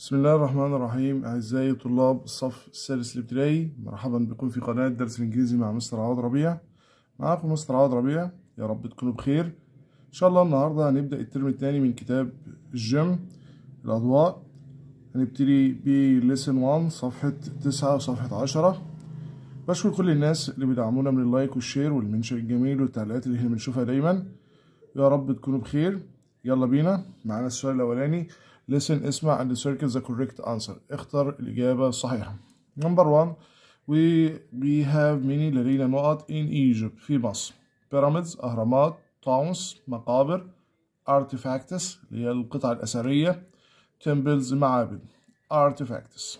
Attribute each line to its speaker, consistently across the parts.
Speaker 1: بسم الله الرحمن الرحيم أعزائي طلاب الصف السادس الابتدائي مرحبا بكم في قناة درس الإنجليزي مع مستر عوض ربيع معاكم مستر عوض ربيع يا رب تكونوا بخير إن شاء الله النهاردة هنبدأ الترم الثاني من كتاب الجيم الأضواء هنبتدي بليسن 1 صفحة 9 وصفحة 10 بشكر كل الناس اللي بيدعمونا من اللايك والشير والمنشن الجميل والتعليقات اللي احنا بنشوفها دايما يا رب تكونوا بخير يلا بينا معانا السؤال الأولاني listen اسمع and circle the correct answer اختر الإجابة الصحيحة number one we, we have many لدينا نقط in Egypt في مصر pyramids أهرامات towns مقابر artifacts اللي هي القطع الأثرية temples معابد artifacts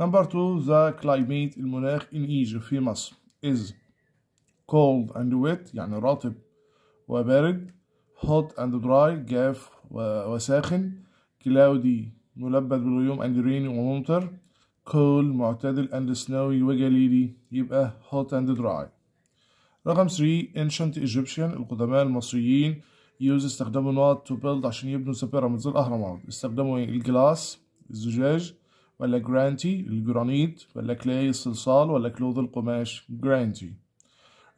Speaker 1: number two the climate المناخ in Egypt في مصر is cold and wet يعني رطب وبارد hot and dry جاف وساخن كلاودي ملبد بالغيوم اند ريني وممطر كول معتدل اند سنوي وجليدي يبقى هوت اند دراي رقم 3 انشنت ايجيبشن القدماء المصريين يوز استخدموا نوت تو بيلد عشان يبنوا سبيراميدز الاهرامات استخدموا الجلاس الزجاج ولا جرانتي الجرانيت ولا كلاي الصلصال ولا كلود القماش جرانتي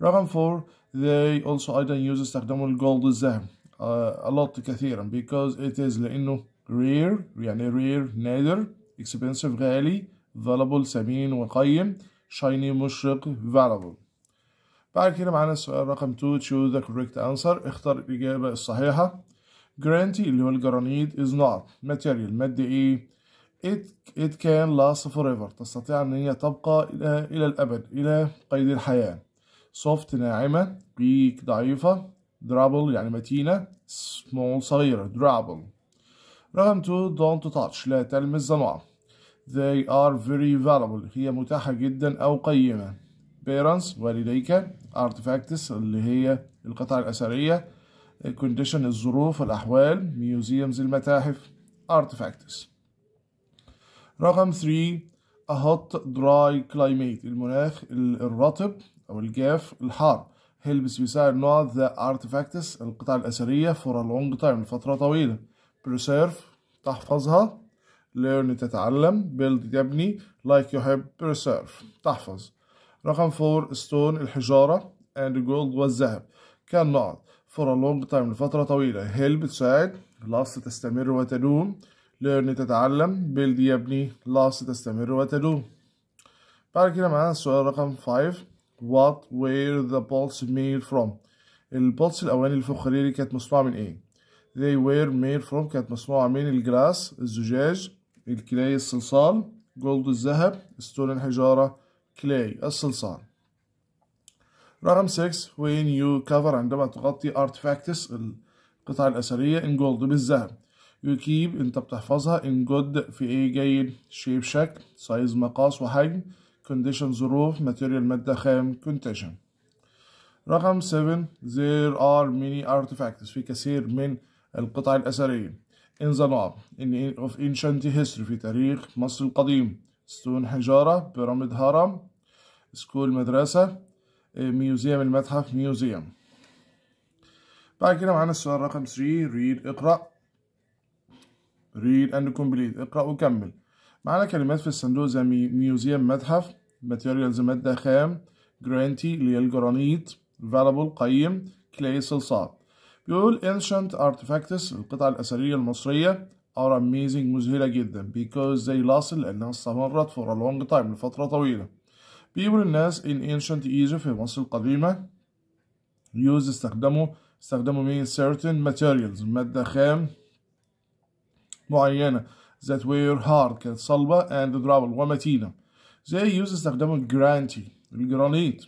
Speaker 1: رقم 4 they also ايضا use استخدموا الجولد الذهب uh, a lot كثيرا because it is لانه رير يعني رير نادر اكسبنسيف غالي valuable ثمين وقيم شايني مشرق valuable بعد كده معانا السؤال رقم 2 choose the correct answer اختر الإجابة الصحيحة guarantee اللي هو الجرانيت is not material مادة إيه it, it can last forever تستطيع أن هي تبقى إلى, إلى الأبد إلى قيد الحياة soft ناعمة weak ضعيفة durable يعني متينة small صغيرة durable رقم 2 don't touch لا تلمس ضلوعه they are very valuable هي متاحة جدا أو قيمة parents والديك artifacts اللي هي القطع الأثرية condition الظروف والأحوال museums المتاحف artifacts رقم 3 a hot dry climate المناخ الرطب أو الجاف الحار helps بيساعد نوع the artifacts القطع الأثرية for a long time لفترة طويلة preserve تحفظها learn تتعلم build تبني like you have preserve تحفظ رقم 4 stone الحجارة and gold والذهب كان نقط for a long time لفترة طويلة help تساعد last تستمر وتدوم learn تتعلم build يبني last تستمر وتدوم بعد كده معانا السؤال رقم 5 what were the bolts made from البولس الأواني الفخارية كانت مصنوعة من إيه they were made from كانت مصنوعة من الجراس الزجاج الكلاي الصلصال جولد الذهب ستون الحجارة كلاي الصلصال رقم 6 when you cover عندما تغطي artifacts القطع الأثرية in gold بالذهب you keep انت بتحفظها in good في ايه جيد shape شكل size مقاس وحجم condition ظروف material مادة خام condition رقم 7 there are many artifacts في كثير من القطع الأثرية In the Knob In of Ancient History في تاريخ مصر القديم ستون حجارة بيراميد هرم سكول مدرسة إيه، ميوزيوم المتحف ميوزيوم بعد كده معانا السؤال رقم 3 read اقرأ read and complete اقرأ وكمل معانا كلمات في الصندوق زي ميوزيوم متحف materials مادة خام جرانتي اللي هي الجرانيت valuable قيم كلاي صلصال يقول ancient artifacts القطع الأثرية المصرية are amazing مذهلة جدا because they lost لأنها استمرت for a long time لفترة طويلة people الناس in ancient Egypt في مصر القديمة use استخدموا استخدموا من certain materials مادة خام معينة that were hard كانت صلبة and durable ومتينة they use استخدموا granite الجرانيت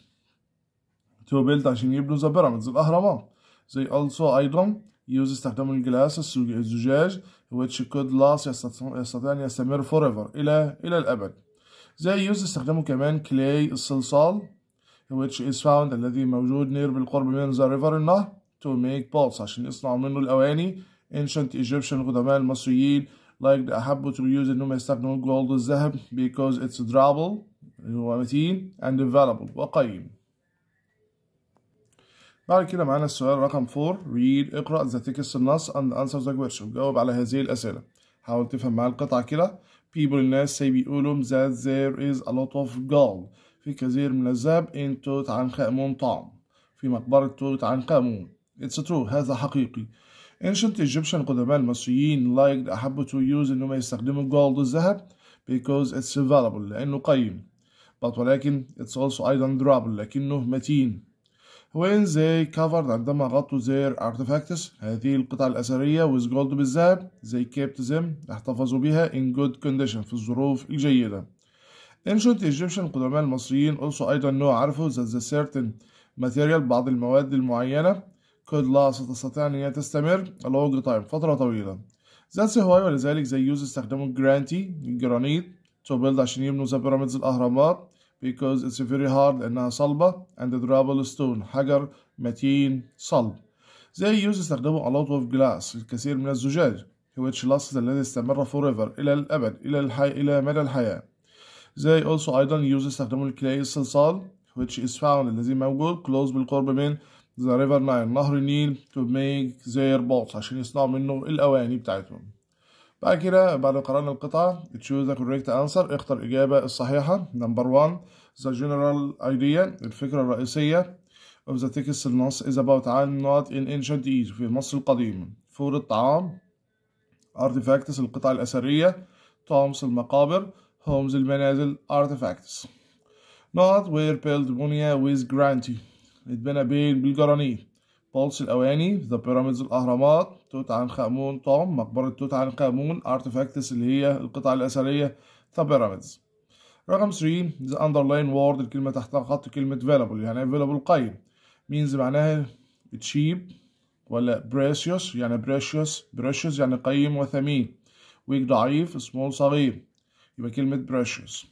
Speaker 1: to build عشان يبنوا the pyramids الأهرامات They also أيضا use استخدام الجلاس الزجاج which could last يستطيع أن يستمر forever إلى إلى الأبد. They use استخدموا كمان clay الصلصال which is found الذي موجود نير بالقرب من the river النهر to make pots عشان يصنعوا منه الأواني ancient Egyptian القدماء المصريين like أحبوا to use إنهم يستخدموا gold الذهب because it's durable هو متين and valuable وقيم بعد كده معانا السؤال رقم 4 read اقرأ the text النص and answer the question جاوب على هذه الأسئلة حاول تفهم معايا القطعة كده people الناس say بيقولوا that there is a lot of gold في كثير من الذهب in توت عنخ آمون طعم في مقبرة توت عنخ آمون it's true هذا حقيقي ancient Egyptian قدماء المصريين liked أحبوا to use إنهم يستخدموا gold الذهب because it's valuable لأنه قيم but ولكن it's also أيضا durable لكنه متين when they covered عندما غطوا their artifacts هذه القطع الأثرية with gold بالذهب they kept them احتفظوا بها in good condition في الظروف الجيدة ancient Egyptian قدماء المصريين also أيضا نوع عرفوا that the certain material بعض المواد المعينة could last تستطيع أن هي تستمر a long time فترة طويلة that's why ولذلك they use استخدموا الجرانتي الجرانيت to build عشان يبنوا the pyramids الأهرامات because it's very hard لأنها صلبة uh, and the durable stone حجر متين صلب they use استخدموا a lot of glass الكثير من الزجاج which lasts الذي استمر forever إلى الأبد إلى الحي إلى مدى الحياة they also أيضا use استخدموا الكلاي الصلصال which is found الذي موجود close بالقرب من the river Nile نهر النيل to make their boats عشان يصنعوا منه الأواني بتاعتهم بعد كده بعد ما قرأنا القطعة choose the correct answer اختر الإجابة الصحيحة نمبر 1 the general idea الفكرة الرئيسية of the text النص is about I'm not in ancient Egypt في مصر القديمة فور الطعام artifacts القطع الأثرية tombs المقابر homes المنازل artifacts not where built بنية with granite اتبنى بين بالجرانيت بولس الأواني ذا بيراميدز الأهرامات توت عنخ آمون توم مقبرة توت عنخ آمون أرتفاكتس اللي هي القطع الأثرية ذا بيراميدز رقم 3 ذا أندرلاين وورد الكلمة تحتها خط كلمة فيلابل يعني فيلابل قيم مينز معناها تشيب ولا بريسيوس يعني بريشيوس بريشيوس يعني قيم وثمين ويك ضعيف سمول صغير يبقى كلمة بريشيوس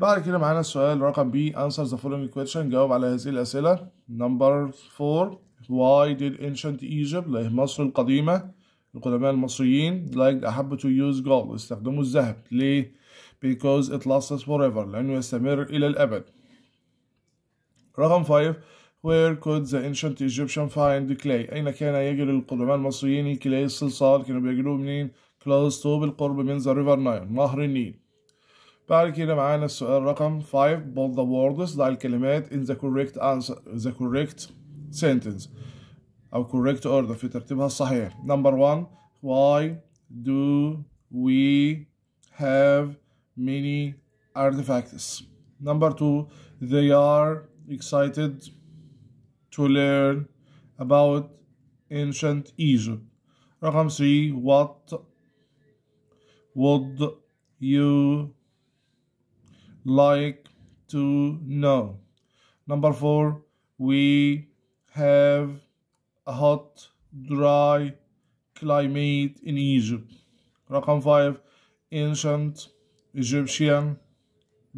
Speaker 1: بعد كده معانا السؤال رقم B answer the following question جاوب على هذه الأسئلة number 4 Why did ancient Egypt ليه مصر القديمة القدماء المصريين like أحب to use gold استخدموا الذهب ليه؟ because it lasts forever لأنه يستمر إلى الأبد رقم 5 Where could the ancient Egyptian find clay أين كان يجد القدماء المصريين الكلاي الصلصال كانوا بيجدوه منين close to بالقرب من the river Nile نهر النيل بعد كده معانا السؤال رقم 5 Both the words ضع الكلمات in the correct answer the correct sentence أو correct order في ترتيبها الصحيح number one why do we have many artifacts number two they are excited to learn about ancient Egypt رقم three what would you like to know number four we have a hot dry climate in Egypt رقم 5 ancient Egyptian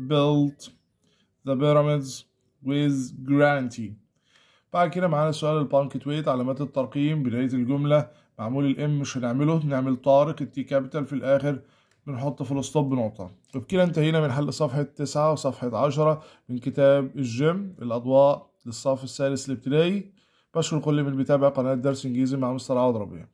Speaker 1: built the pyramids with granite بعد كده معانا سؤال ويت علامات الترقيم بداية الجملة معمول الام مش هنعمله نعمل طارق التي كابيتال في الآخر بنحط فول ستوب بنقطة وبكده انتهينا من حل صفحة 9 وصفحة 10 من كتاب الجيم الأضواء للصف الثالث الابتدائي بشكر كل من بيتابع قناة درس إنجليزي مع مستر عوض ربيع